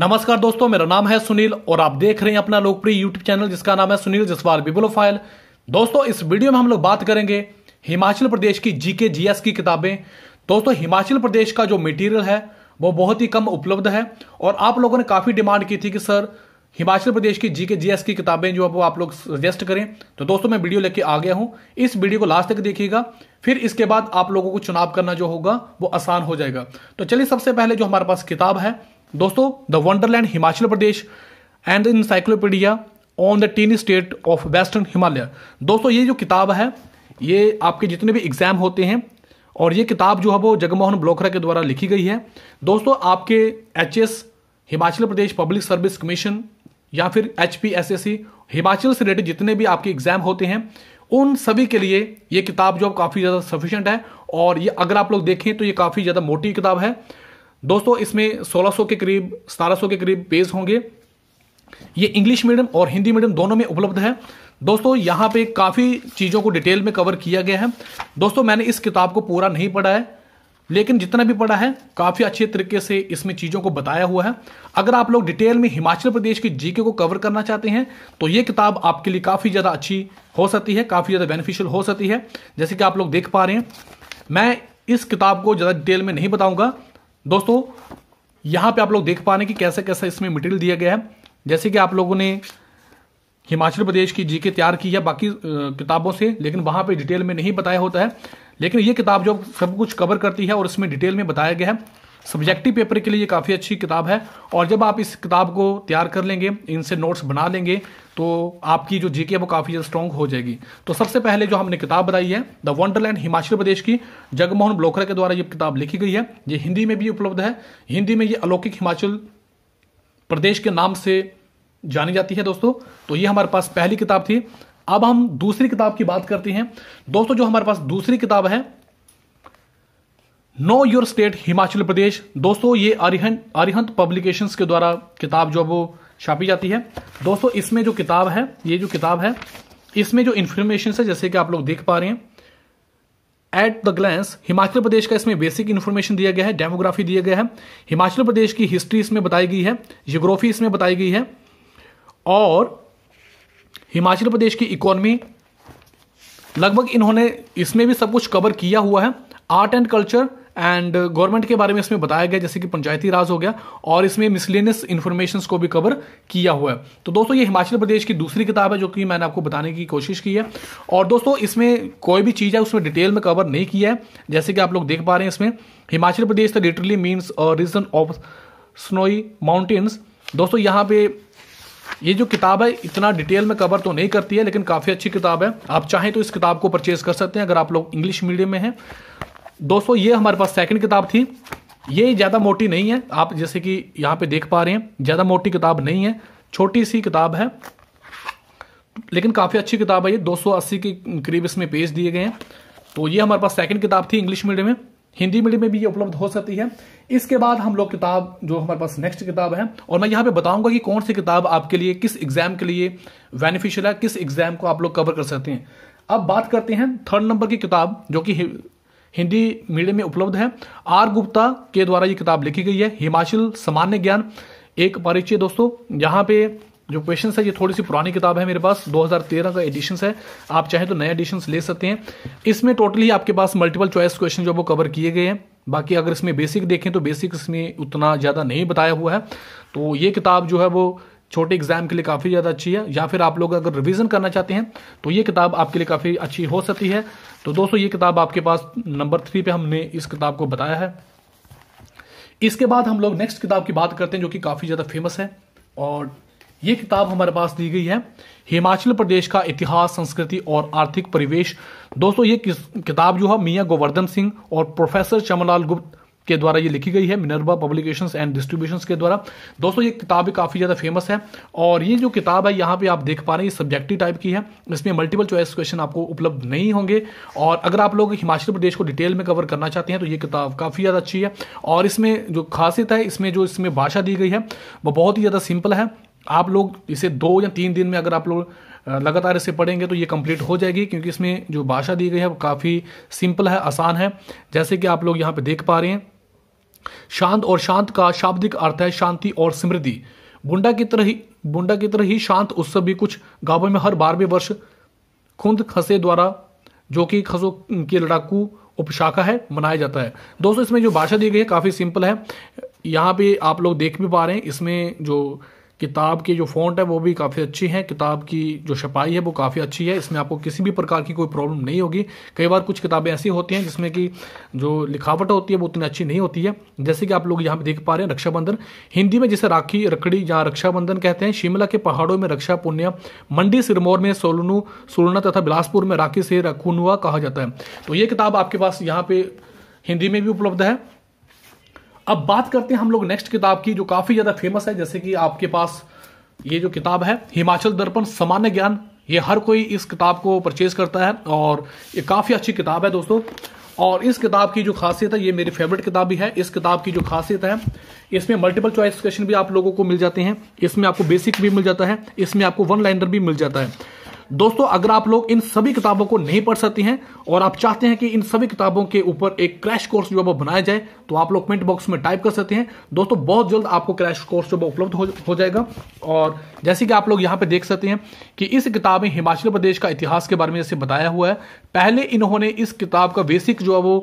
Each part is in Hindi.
नमस्कार दोस्तों मेरा नाम है सुनील और आप देख रहे हैं अपना लोकप्रिय यूट्यूब चैनल जिसका नाम है सुनील जसवाल बिबुलो फाइल दोस्तों इस वीडियो में हम लोग बात करेंगे हिमाचल प्रदेश की जीके जीएस की किताबें दोस्तों हिमाचल प्रदेश का जो मटेरियल है वो बहुत ही कम उपलब्ध है और आप लोगों ने काफ़ी डिमांड की थी कि सर हिमाचल प्रदेश की जीके जीएस की किताबें जो वो आप लोग सजेस्ट करें तो दोस्तों मैं वीडियो लेके आ गया हूं इस वीडियो को लास्ट तक देखिएगा फिर इसके बाद आप लोगों को चुनाव करना जो होगा वो आसान हो जाएगा तो चलिए सबसे पहले जो हमारे पास किताब है दोस्तों the wonderland Himachal Pradesh and encyclopedia on the teen state of western Himalaya दोस्तों ये जो किताब है ये आपके जितने भी एग्जाम होते हैं और ये किताब जो है वो जगमोहन ब्लोखरा के द्वारा लिखी गई है दोस्तों आपके H Himachal Pradesh public service commission या फिर एच हिमाचल से रिलेटेड जितने भी आपके एग्जाम होते हैं उन सभी के लिए ये किताब जो काफ़ी ज़्यादा सफिशेंट है और ये अगर आप लोग देखें तो ये काफ़ी ज़्यादा मोटी किताब है दोस्तों इसमें 1600 के करीब 1700 के करीब पेज होंगे ये इंग्लिश मीडियम और हिंदी मीडियम दोनों में उपलब्ध है दोस्तों यहाँ पे काफ़ी चीज़ों को डिटेल में कवर किया गया है दोस्तों मैंने इस किताब को पूरा नहीं पढ़ा है लेकिन जितना भी पढ़ा है काफ़ी अच्छे तरीके से इसमें चीज़ों को बताया हुआ है अगर आप लोग डिटेल में हिमाचल प्रदेश की जीके को कवर करना चाहते हैं तो ये किताब आपके लिए काफ़ी ज़्यादा अच्छी हो सकती है काफ़ी ज़्यादा बेनिफिशियल हो सकती है जैसे कि आप लोग देख पा रहे हैं मैं इस किताब को ज़्यादा डिटेल में नहीं बताऊँगा दोस्तों यहाँ पे आप लोग देख पा रहे हैं कि कैसे कैसे इसमें मटेरियल दिया गया है जैसे कि आप लोगों ने हिमाचल प्रदेश की जीके तैयार की है बाकी किताबों से लेकिन वहाँ पे डिटेल में नहीं बताया होता है लेकिन ये किताब जो सब कुछ कवर करती है और इसमें डिटेल में बताया गया है सब्जेक्टिव पेपर के लिए काफ़ी अच्छी किताब है और जब आप इस किताब को तैयार कर लेंगे इनसे नोट्स बना लेंगे तो आपकी जो जीके है वो काफ़ी ज़्यादा स्ट्रॉन्ग हो जाएगी तो सबसे पहले जो हमने किताब बताई है द वंडरलैंड हिमाचल प्रदेश की जगमोहन ब्लोकर के द्वारा ये किताब लिखी गई है ये हिंदी में भी उपलब्ध है हिंदी में ये अलौकिक हिमाचल प्रदेश के नाम से जानी जाती है दोस्तों तो ये हमारे पास पहली किताब थी अब हम दूसरी किताब की बात करते हैं दोस्तों जो हमारे पास दूसरी किताब है know your state Himachal Pradesh दोस्तों ये अरिहंत अरिहंत पब्लिकेशंस के द्वारा किताब जो वो छापी जाती है दोस्तों इसमें जो किताब है ये जो किताब है इसमें जो इन्फॉर्मेशन है जैसे कि आप लोग देख पा रहे हैं at the glance Himachal Pradesh का इसमें बेसिक इन्फॉर्मेशन दिया गया है डेमोग्राफी दिया गया है हिमाचल प्रदेश की हिस्ट्री इसमें बताई गई है जियोग्राफी इसमें बताई गई है और हिमाचल प्रदेश की इकोनॉमी लगभग इन्होंने इसमें भी सब कुछ कवर किया हुआ है art and culture and government uh, के बारे में इसमें बताया गया जैसे कि पंचायती राज हो गया और इसमें मिसलेनियस इन्फॉर्मेशन को भी कवर किया हुआ है तो दोस्तों ये हिमाचल प्रदेश की दूसरी किताब है जो कि मैंने आपको बताने की कोशिश की है और दोस्तों इसमें कोई भी चीज़ है उसमें डिटेल में कवर नहीं किया है जैसे कि आप लोग देख पा रहे हैं इसमें Himachal Pradesh the literally means a region of snowy mountains दोस्तों यहाँ पे ये जो किताब है इतना डिटेल में कवर तो नहीं करती है लेकिन काफ़ी अच्छी किताब है आप चाहें तो इस किताब को परचेज़ कर सकते हैं अगर आप लोग इंग्लिश मीडियम में हैं दोस्तों ये हमारे पास सेकंड किताब थी ये ज़्यादा मोटी नहीं है आप जैसे कि यहाँ पे देख पा रहे हैं ज़्यादा मोटी किताब नहीं है छोटी सी किताब है लेकिन काफ़ी अच्छी किताब है ये 280 के करीब इसमें पेज दिए गए हैं तो ये हमारे पास सेकंड किताब थी इंग्लिश मीडियम में हिंदी मीडियम में भी ये उपलब्ध हो सकती है इसके बाद हम लोग किताब जो हमारे पास नेक्स्ट किताब है और मैं यहाँ पे बताऊंगा कि कौन सी किताब आपके लिए किस एग्जाम के लिए बेनिफिशियल है किस एग्जाम को आप लोग कवर कर सकते हैं अब बात करते हैं थर्ड नंबर की किताब जो कि हिंदी मीडियम में उपलब्ध है आर गुप्ता के द्वारा ये किताब लिखी गई है हिमाचल सामान्य ज्ञान एक परिचय दोस्तों यहाँ पे जो क्वेश्चन है ये थोड़ी सी पुरानी किताब है मेरे पास 2013 का एडिशन है आप चाहे तो नया एडिशन ले सकते हैं इसमें टोटली आपके पास मल्टीपल चॉइस क्वेश्चन जो वो कवर किए गए हैं बाकी अगर इसमें बेसिक देखें तो बेसिक इसमें उतना ज़्यादा नहीं बताया हुआ है तो ये किताब जो है वो छोटे एग्जाम के लिए काफ़ी ज़्यादा अच्छी है या फिर आप लोग अगर रिविज़न करना चाहते हैं तो ये किताब आपके लिए काफ़ी अच्छी हो सकती है तो दोस्तों ये किताब आपके पास नंबर थ्री पे हमने इस किताब को बताया है इसके बाद हम लोग नेक्स्ट किताब की बात करते हैं जो कि काफ़ी ज़्यादा फेमस है और ये किताब हमारे पास दी गई है हिमाचल प्रदेश का इतिहास संस्कृति और आर्थिक परिवेश दोस्तों ये किताब जो है मियाँ गोवर्धन सिंह और प्रोफेसर चमनलाल गुप्त के द्वारा ये लिखी गई है मिनरबा पब्लिकेशंस एंड डिस्ट्रीब्यूशंस के द्वारा दोस्तों ये किताब भी काफ़ी ज़्यादा फेमस है और ये जो किताब है यहाँ पे आप देख पा रहे हैं ये सब्जेक्टिव टाइप की है इसमें मल्टीपल चॉइस क्वेश्चन आपको उपलब्ध नहीं होंगे और अगर आप लोग हिमाचल प्रदेश को डिटेल में कवर करना चाहते हैं तो ये किताब काफ़ी ज़्यादा अच्छी है और इसमें जो खासियत है इसमें जो इसमें भाषा दी गई है वो बहुत ही ज़्यादा सिंपल है आप लोग इसे दो या तीन दिन में अगर आप लोग लगातार इसे पढ़ेंगे तो ये कंप्लीट हो जाएगी क्योंकि इसमें जो भाषा दी गई है वो काफ़ी सिंपल है आसान है जैसे कि आप लोग यहाँ पे देख पा रहे हैं शांत और शांत का शाब्दिक अर्थ है शांति और समृद्धि बुंडा की तरह ही बुंडा की तरह ही शांत उत्सव भी कुछ गांवों में हर बारहवें वर्ष खुंद खसे द्वारा जो कि खसों की लड़ाकू उपशाखा है मनाया जाता है दोस्तों इसमें जो भाषा दी गई है काफ़ी सिंपल है यहाँ पे आप लोग देख भी पा रहे हैं इसमें जो किताब की जो फ़ॉन्ट है वो भी काफ़ी अच्छी है किताब की जो छपाई है वो काफ़ी अच्छी है इसमें आपको किसी भी प्रकार की कोई प्रॉब्लम नहीं होगी कई बार कुछ किताबें ऐसी होती हैं जिसमें कि जो लिखावट होती है वो उतनी अच्छी नहीं होती है जैसे कि आप लोग यहाँ पर देख पा रहे हैं रक्षाबंधन हिंदी में जिसे राखी रखड़ी या रक्षाबंधन कहते हैं शिमला के पहाड़ों में रक्षा पुण्य मंडी सिरमौर में सोलनू सोलना तथा बिलासपुर में राखी से रखुनुआ कहा जाता है तो ये किताब आपके पास यहाँ पे हिंदी में भी उपलब्ध है अब बात करते हैं हम लोग नेक्स्ट किताब की जो काफी ज्यादा फेमस है जैसे कि आपके पास ये जो किताब है हिमाचल दर्पण सामान्य ज्ञान ये हर कोई इस किताब को परचेज करता है और ये काफ़ी अच्छी किताब है दोस्तों और इस किताब की जो खासियत है ये मेरी फेवरेट किताब भी है इस किताब की जो खासियत है इसमें मल्टीपल चॉइस क्वेश्चन भी आप लोगों को मिल जाते हैं इसमें आपको बेसिक भी मिल जाता है इसमें आपको वन लाइनर भी मिल जाता है दोस्तों अगर आप लोग इन सभी किताबों को नहीं पढ़ सकते हैं और आप चाहते हैं कि इन सभी किताबों के ऊपर एक क्रैश कोर्स जो है बनाया जाए तो आप लोग कमेंट बॉक्स में टाइप कर सकते हैं दोस्तों बहुत जल्द आपको क्रैश कोर्स जो उपलब्ध हो, हो जाएगा और जैसे कि आप लोग यहाँ पे देख सकते हैं कि इस किताब में हिमाचल प्रदेश का इतिहास के बारे में जैसे बताया हुआ है पहले इन्होंने इस किताब का बेसिक जो है वो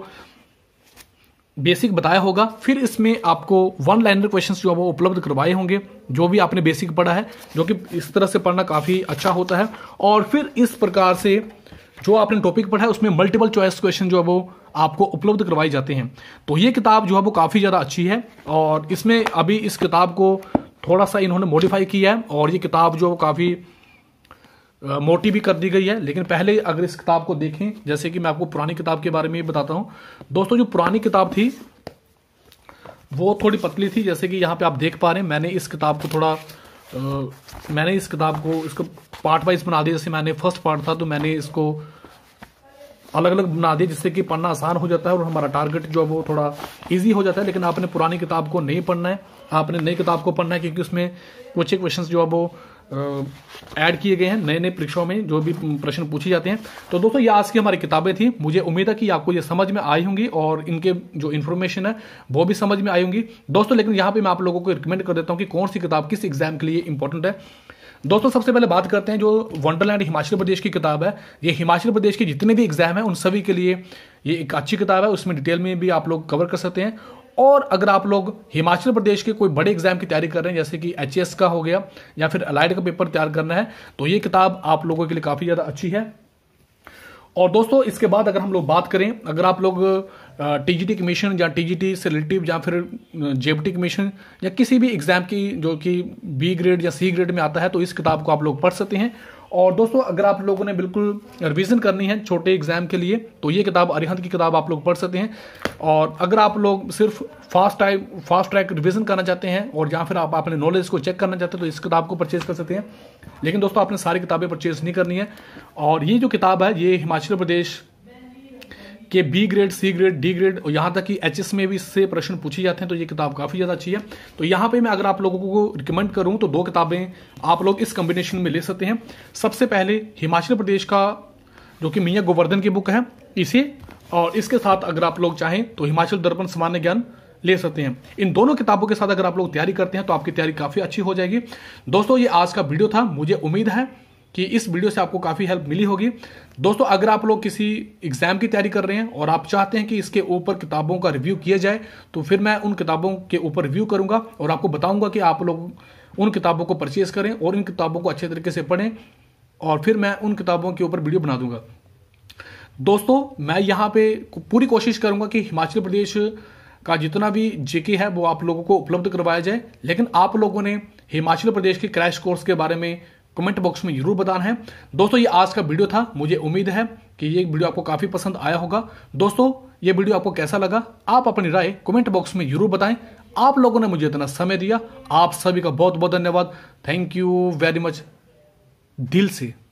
बेसिक बताया होगा फिर इसमें आपको वन लाइनर क्वेश्चन जो वो उपलब्ध करवाए होंगे जो भी आपने बेसिक पढ़ा है जो कि इस तरह से पढ़ना काफ़ी अच्छा होता है और फिर इस प्रकार से जो आपने टॉपिक पढ़ा है उसमें मल्टीपल चॉइस क्वेश्चन जो है वो आपको उपलब्ध करवाए जाते हैं तो ये किताब जो है वो काफ़ी ज़्यादा अच्छी है और इसमें अभी इस किताब को थोड़ा सा इन्होंने मॉडिफाई किया है और ये किताब जो काफ़ी मोटी भी कर दी गई है लेकिन पहले अगर इस किताब को देखें जैसे कि मैं आपको पुरानी किताब के बारे में बताता हूं दोस्तों जो पुरानी किताब थी वो थोड़ी पतली थी जैसे कि यहाँ पे आप देख पा रहे हैं मैंने इस किताब को थोड़ा आ, मैंने इस किताब को इसको पार्ट वाइज बना दिया जैसे मैंने फर्स्ट पार्ट था तो मैंने इसको अलग अलग बना दिया जिससे कि पढ़ना आसान हो जाता है और हमारा टारगेट जो है वो थोड़ा इजी हो जाता है लेकिन आपने पुरानी किताब को नहीं पढ़ना है आपने नई किताब को पढ़ना है क्योंकि उसमें कुछ क्वेश्चन जो है वो ऐड किए गए हैं नए नए परीक्षाओं में जो भी प्रश्न पूछे जाते हैं तो दोस्तों ये आज की हमारी किताबें थी मुझे उम्मीद है कि आपको ये समझ में आई होंगी और इनके जो इन्फॉर्मेशन है वो भी समझ में आई होंगी दोस्तों लेकिन यहाँ पे मैं आप लोगों को रिकमेंड कर देता हूँ कि कौन सी किताब किस एग्जाम के लिए इंपॉर्टेंट है दोस्तों सबसे पहले बात करते हैं जो वंडरलैंड हिमाचल प्रदेश की किताब है ये हिमाचल प्रदेश के जितने भी एग्जाम हैं उन सभी के लिए ये एक अच्छी किताब है उसमें डिटेल में भी आप लोग कवर कर सकते हैं और अगर आप लोग हिमाचल प्रदेश के कोई बड़े एग्जाम की तैयारी कर रहे हैं जैसे कि एच का हो गया या फिर अलाइड का पेपर तैयार करना है तो ये किताब आप लोगों के लिए काफ़ी ज़्यादा अच्छी है और दोस्तों इसके बाद अगर हम लोग बात करें अगर आप लोग टीजीटी कमीशन या टीजीटी से रिलेटिव या फिर जेबीटी कमीशन या किसी भी एग्जाम की जो कि बी ग्रेड या सी ग्रेड में आता है तो इस किताब को आप लोग पढ़ सकते हैं और दोस्तों अगर आप लोगों ने बिल्कुल रिविज़न करनी है छोटे एग्जाम के लिए तो ये किताब अरिहंत की किताब आप लोग पढ़ सकते हैं और अगर आप लोग सिर्फ fast time fast track revision करना चाहते हैं और या फिर आप अपने नॉलेज को चेक करना चाहते हैं तो इस किताब को परचेज़ कर सकते हैं लेकिन दोस्तों आपने सारी किताबें परचेज़ नहीं करनी है और ये जो किताब है ये हिमाचल प्रदेश कि B grade C grade D grade और यहाँ तक कि एच में भी इससे प्रश्न पूछे जाते हैं तो ये किताब काफ़ी ज़्यादा अच्छी है तो यहाँ पे मैं अगर आप लोगों को रिकमेंड करूँ तो दो किताबें आप लोग इस कॉम्बिनेशन में ले सकते हैं सबसे पहले हिमाचल प्रदेश का जो कि मियाँ गोवर्धन की बुक है इसे और इसके साथ अगर आप लोग चाहें तो हिमाचल दर्पण सामान्य ज्ञान ले सकते हैं इन दोनों किताबों के साथ अगर आप लोग तैयारी करते हैं तो आपकी तैयारी काफ़ी अच्छी हो जाएगी दोस्तों ये आज का वीडियो था मुझे उम्मीद है कि इस वीडियो से आपको काफ़ी हेल्प मिली होगी दोस्तों अगर आप लोग किसी एग्जाम की तैयारी कर रहे हैं और आप चाहते हैं कि इसके ऊपर किताबों का रिव्यू किया जाए तो फिर मैं उन किताबों के ऊपर रिव्यू करूंगा और आपको बताऊंगा कि आप लोग उन किताबों को परचेज करें और इन किताबों को अच्छे तरीके से पढ़ें और फिर मैं उन किताबों के ऊपर वीडियो बना दूंगा दोस्तों मैं यहाँ पे पूरी कोशिश करूंगा कि हिमाचल प्रदेश का जितना भी जेके है वो आप लोगों को उपलब्ध करवाया जाए लेकिन आप लोगों ने हिमाचल प्रदेश के क्रैश कोर्स के बारे में कमेंट बॉक्स में जरूर बताना है दोस्तों ये आज का वीडियो था मुझे उम्मीद है कि ये वीडियो आपको काफ़ी पसंद आया होगा दोस्तों ये वीडियो आपको कैसा लगा आप अपनी राय कमेंट बॉक्स में जरूर बताएं आप लोगों ने मुझे इतना समय दिया आप सभी का बहुत बहुत धन्यवाद थैंक यू वेरी मच दिल से